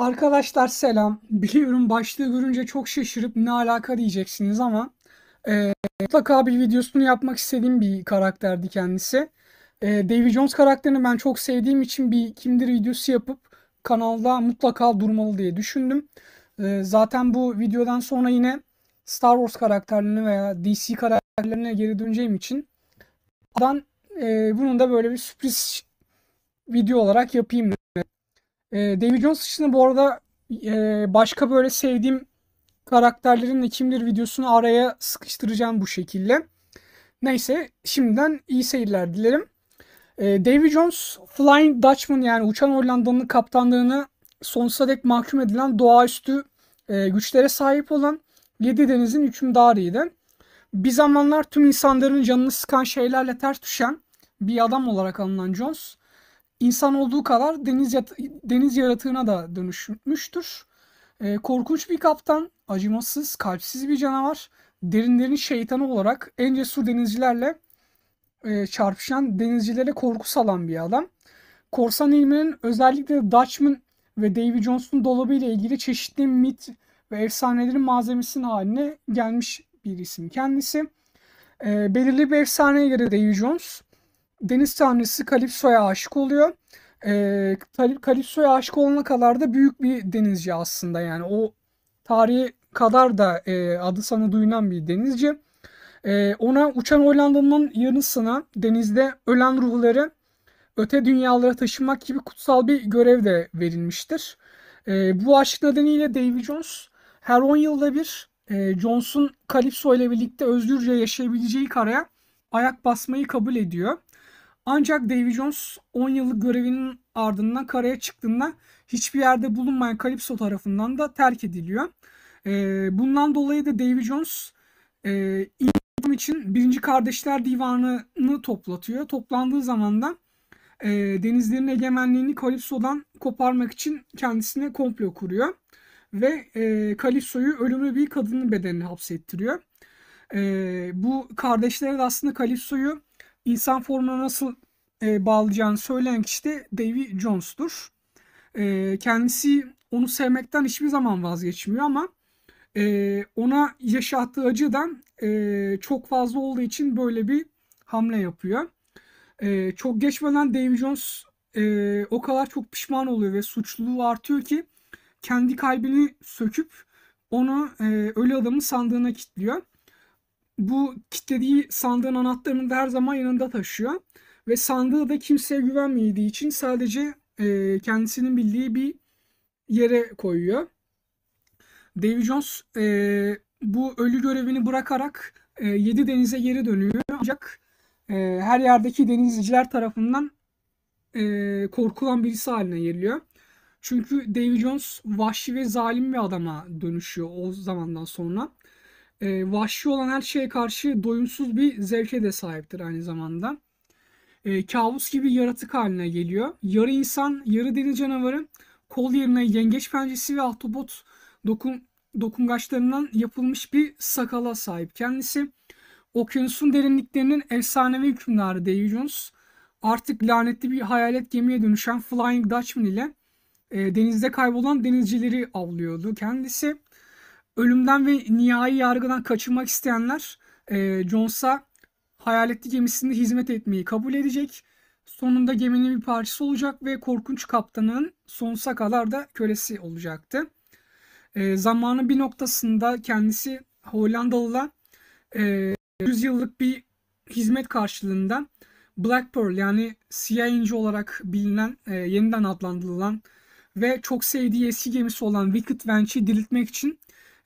Arkadaşlar selam. Biliyorum başlığı görünce çok şaşırıp ne alaka diyeceksiniz ama e, mutlaka bir videosunu yapmak istediğim bir karakterdi kendisi. E, Davy Jones karakterini ben çok sevdiğim için bir kimdir videosu yapıp kanalda mutlaka durmalı diye düşündüm. E, zaten bu videodan sonra yine Star Wars karakterlerine veya DC karakterlerine geri döneceğim için ben e, bunun da böyle bir sürpriz video olarak yapayım e, ee, Davy Jones dışında bu arada e, başka böyle sevdiğim karakterlerin kimdir videosunu araya sıkıştıracağım bu şekilde. Neyse şimdiden iyi seyirler dilerim. E, ee, Davy Jones Flying Dutchman yani uçan Hollandalı'nın kaptanlığını sonsuza dek mahkum edilen doğaüstü e, güçlere sahip olan Yedi Deniz'in hükümdarıydı. Bir zamanlar tüm insanların canını sıkan şeylerle ters düşen bir adam olarak anılan Jones insan olduğu kadar deniz, deniz yaratığına da dönüşmüştür. E, korkunç bir kaptan, acımasız, kalpsiz bir canavar, derinlerin şeytanı olarak en cesur denizcilerle e, çarpışan denizcilere korku salan bir adam. Korsan ilminin özellikle Dutchman ve Davy Jones'un dolabı ile ilgili çeşitli mit ve efsanelerin malzemesinin haline gelmiş bir isim kendisi. E, belirli bir efsaneye göre Davy Jones deniz tanrısı Kalipso'ya aşık oluyor. E, ee, Kalipso'ya aşık olana kadar da büyük bir denizci aslında yani o tarihi kadar da e, adı sana duyulan bir denizci. E, ona uçan Hollanda'nın yanısına denizde ölen ruhları öte dünyalara taşımak gibi kutsal bir görev de verilmiştir. E, bu aşk nedeniyle Davy Jones her 10 yılda bir e, Jones'un Kalipso ile birlikte özgürce yaşayabileceği karaya ayak basmayı kabul ediyor. Ancak Davy Jones 10 yıllık görevinin ardından karaya çıktığında hiçbir yerde bulunmayan Calypso tarafından da terk ediliyor. E, bundan dolayı da Davy Jones e, intikam için Birinci Kardeşler Divanı'nı toplatıyor. Toplandığı zaman da e, denizlerin egemenliğini Kalipso'dan koparmak için kendisine komplo kuruyor. Ve e, Kalipso'yu ölümlü bir kadının bedenine hapsettiriyor. E, bu kardeşler de aslında Kalipso'yu insan formuna nasıl e, bağlayacağını söyleyen kişi de Davy Jones'tur. E, kendisi onu sevmekten hiçbir zaman vazgeçmiyor ama e, ona yaşattığı acıdan e, çok fazla olduğu için böyle bir hamle yapıyor. E, çok geçmeden Davy Jones e, o kadar çok pişman oluyor ve suçluluğu artıyor ki kendi kalbini söküp onu e, ölü adamın sandığına kilitliyor bu kitlediği sandığın anahtarını da her zaman yanında taşıyor. Ve sandığı da kimseye güvenmediği için sadece e, kendisinin bildiği bir yere koyuyor. Davy Jones e, bu ölü görevini bırakarak e, Yedi Deniz'e geri dönüyor. Ancak e, her yerdeki denizciler tarafından e, korkulan birisi haline geliyor. Çünkü Davy Jones vahşi ve zalim bir adama dönüşüyor o zamandan sonra e, vahşi olan her şeye karşı doyumsuz bir zevke de sahiptir aynı zamanda. E, kabus gibi yaratık haline geliyor. Yarı insan, yarı deniz canavarı, kol yerine yengeç pençesi ve ahtapot dokun, dokungaçlarından yapılmış bir sakala sahip kendisi. Okyanusun derinliklerinin efsanevi hükümdarı Davy Jones artık lanetli bir hayalet gemiye dönüşen Flying Dutchman ile e, denizde kaybolan denizcileri avlıyordu kendisi. Ölümden ve nihai yargıdan kaçınmak isteyenler e, Jones'a hayaletli gemisinde hizmet etmeyi kabul edecek. Sonunda geminin bir parçası olacak ve korkunç kaptanın sonsuza kadar da kölesi olacaktı. E, zamanın bir noktasında kendisi Hollandalı'la e, 100 yıllık bir hizmet karşılığında Black Pearl yani siyah inci olarak bilinen, e, yeniden adlandırılan ve çok sevdiği eski gemisi olan Wicked Wench'i diriltmek için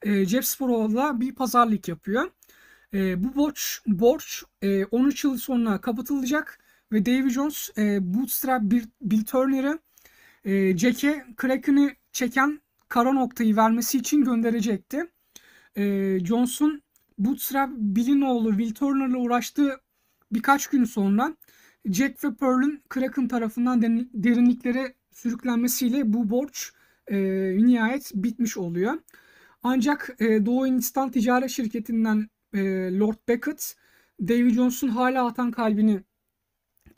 e, Cep Sporoğlu'la bir pazarlık yapıyor. E, bu borç, borç e, 13 yıl sonra kapatılacak ve Davy Jones e, Bootstrap Bill Turner'ı e, Jack'e Kraken'i çeken kara noktayı vermesi için gönderecekti. E, Jones'un Bootstrap Bill'in oğlu Will Turner'la uğraştığı birkaç gün sonra Jack ve Pearl'ın Kraken tarafından derinliklere sürüklenmesiyle bu borç e, nihayet bitmiş oluyor. Ancak e, Doğu Hindistan Ticaret Şirketi'nden e, Lord Beckett, Davy Jones'un hala atan kalbini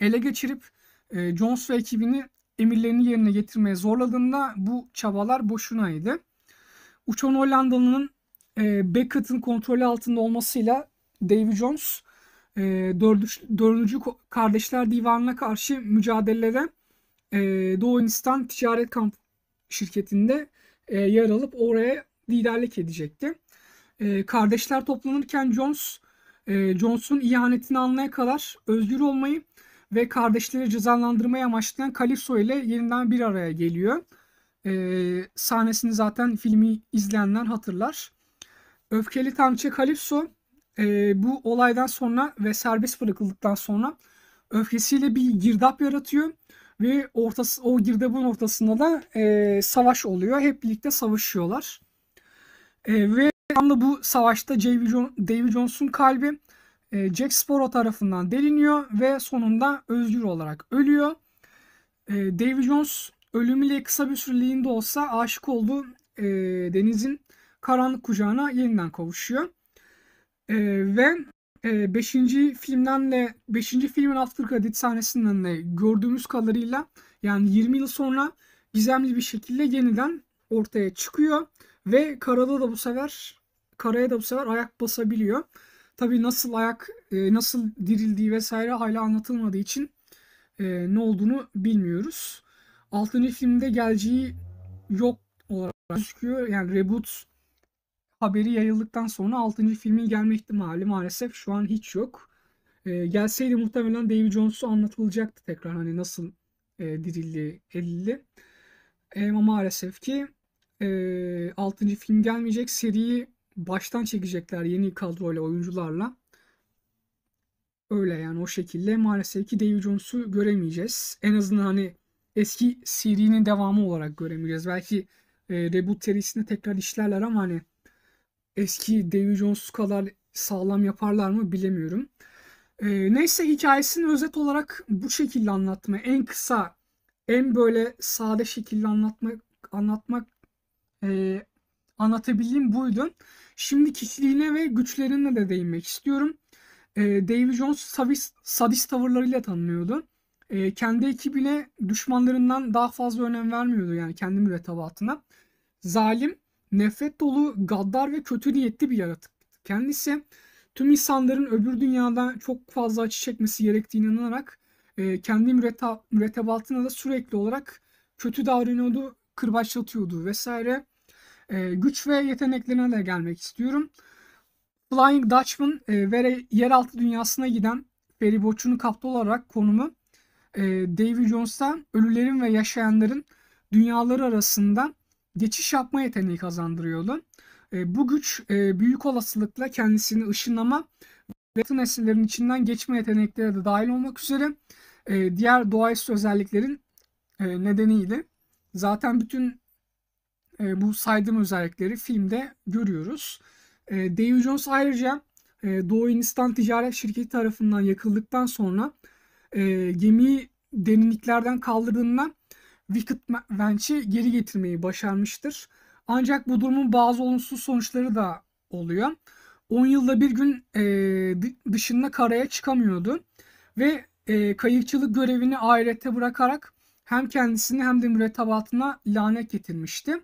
ele geçirip e, Jones ve ekibini emirlerini yerine getirmeye zorladığında bu çabalar boşunaydı. Uçan Hollandalı'nın e, Beckett'ın kontrolü altında olmasıyla Davy Jones e, 4. Kardeşler Divanı'na karşı mücadelede e, Doğu Hindistan Ticaret Kamp şirketinde e, yer alıp oraya liderlik edecekti. E, kardeşler toplanırken Jones, e, Jones'un ihanetini anlaya kadar özgür olmayı ve kardeşleri cezalandırmaya amaçlayan Kalipso ile yeniden bir araya geliyor. E, sahnesini zaten filmi izleyenler hatırlar. Öfkeli Tanrıçı Kalipso e, bu olaydan sonra ve serbest bırakıldıktan sonra öfkesiyle bir girdap yaratıyor ve ortası o girdabın ortasında da e, savaş oluyor. Hep birlikte savaşıyorlar. Ee, ve tam da bu savaşta J. Davy Jones'un kalbi e, Jack Sparrow tarafından deliniyor ve sonunda özgür olarak ölüyor. E, Davy Jones ölümüyle kısa bir süreliğinde olsa aşık olduğu e, denizin karanlık kucağına yeniden kavuşuyor. E, ve 5. E, filmden de 5. filmin after credit sahnesinden de gördüğümüz kadarıyla yani 20 yıl sonra gizemli bir şekilde yeniden ortaya çıkıyor ve karada da bu sefer karaya da bu sefer ayak basabiliyor. Tabii nasıl ayak e, nasıl dirildiği vesaire hala anlatılmadığı için e, ne olduğunu bilmiyoruz. Altıncı filmde geleceği yok olarak gözüküyor. Yani reboot haberi yayıldıktan sonra 6. filmin gelme ihtimali maalesef şu an hiç yok. E, gelseydi muhtemelen David Jones'u anlatılacaktı tekrar hani nasıl dirildi, edildi. ama maalesef ki e, 6. film gelmeyecek. Seriyi baştan çekecekler yeni kadroyla, oyuncularla. Öyle yani o şekilde. Maalesef ki Davy Jones'u göremeyeceğiz. En azından hani eski serinin devamı olarak göremeyeceğiz. Belki e, reboot serisinde tekrar işlerler ama hani eski Davy Jones kadar sağlam yaparlar mı bilemiyorum. E, neyse hikayesini özet olarak bu şekilde anlatma, en kısa, en böyle sade şekilde anlatmak anlatmak e, anlatabildiğim buydu. Şimdi kişiliğine ve güçlerine de değinmek istiyorum. E, Davy Jones sadist, sadist tavırlarıyla tanınıyordu. E, kendi ekibine düşmanlarından daha fazla önem vermiyordu yani kendi mürettebatına. Zalim, nefret dolu, gaddar ve kötü niyetli bir yaratık. Kendisi tüm insanların öbür dünyadan çok fazla açı çekmesi gerektiğine inanarak e, kendi mürettebatına da sürekli olarak kötü davranıyordu kırbaçlatıyordu vesaire. E, güç ve yeteneklerine de gelmek istiyorum. Flying Dutchman e, ve yeraltı dünyasına giden feribotçunun kaplı olarak konumu e, Davy Jones'tan ölülerin ve yaşayanların dünyaları arasında geçiş yapma yeteneği kazandırıyordu. E, bu güç e, büyük olasılıkla kendisini ışınlama ve nesillerin içinden geçme yetenekleri de dahil olmak üzere e, diğer doğaüstü özelliklerin e, nedeniyle Zaten bütün e, bu saydığım özellikleri filmde görüyoruz. E, Davy Jones ayrıca e, Doğu Hindistan Ticaret Şirketi tarafından yakıldıktan sonra e, gemiyi derinliklerden kaldırdığından Wicked Wench'i geri getirmeyi başarmıştır. Ancak bu durumun bazı olumsuz sonuçları da oluyor. 10 yılda bir gün e, dışında karaya çıkamıyordu ve e, kayıkçılık görevini ahirette bırakarak hem kendisini hem de mürettebatına lanet getirmişti.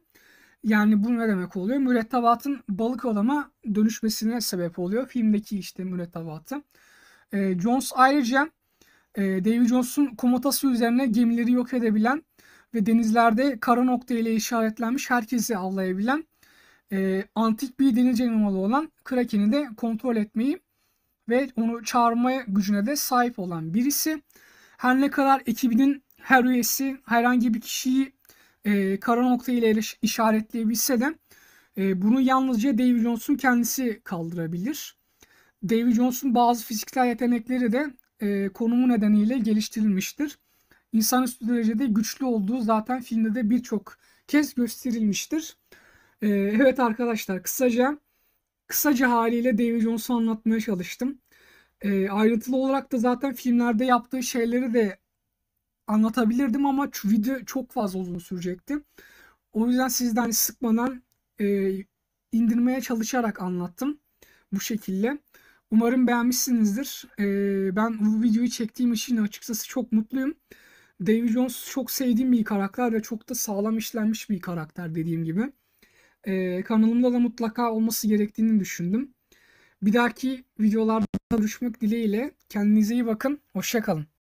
Yani bu ne demek oluyor? Mürettebatın balık adama dönüşmesine sebep oluyor. Filmdeki işte mürettebatı. E, Jones ayrıca e, Davy Jones'un komutası üzerine gemileri yok edebilen ve denizlerde kara nokta ile işaretlenmiş herkesi avlayabilen e, antik bir deniz canavarı olan Kraken'i de kontrol etmeyi ve onu çağırma gücüne de sahip olan birisi. Her ne kadar ekibinin her üyesi herhangi bir kişiyi e, kara nokta ile işaretleyebilse de e, bunu yalnızca Davy Jones'un kendisi kaldırabilir. Davy Jones'un bazı fiziksel yetenekleri de e, konumu nedeniyle geliştirilmiştir. İnsanüstü derecede güçlü olduğu zaten filmde de birçok kez gösterilmiştir. E, evet arkadaşlar kısaca kısaca haliyle Davy Jones'u anlatmaya çalıştım. E, ayrıntılı olarak da zaten filmlerde yaptığı şeyleri de anlatabilirdim ama şu video çok fazla uzun sürecekti. O yüzden sizden sıkmadan e, indirmeye çalışarak anlattım bu şekilde. Umarım beğenmişsinizdir. Ee, ben bu videoyu çektiğim için açıkçası çok mutluyum. Davy Jones çok sevdiğim bir karakter ve çok da sağlam işlenmiş bir karakter dediğim gibi. Ee, kanalımda da mutlaka olması gerektiğini düşündüm. Bir dahaki videolarda görüşmek dileğiyle. Kendinize iyi bakın. Hoşçakalın.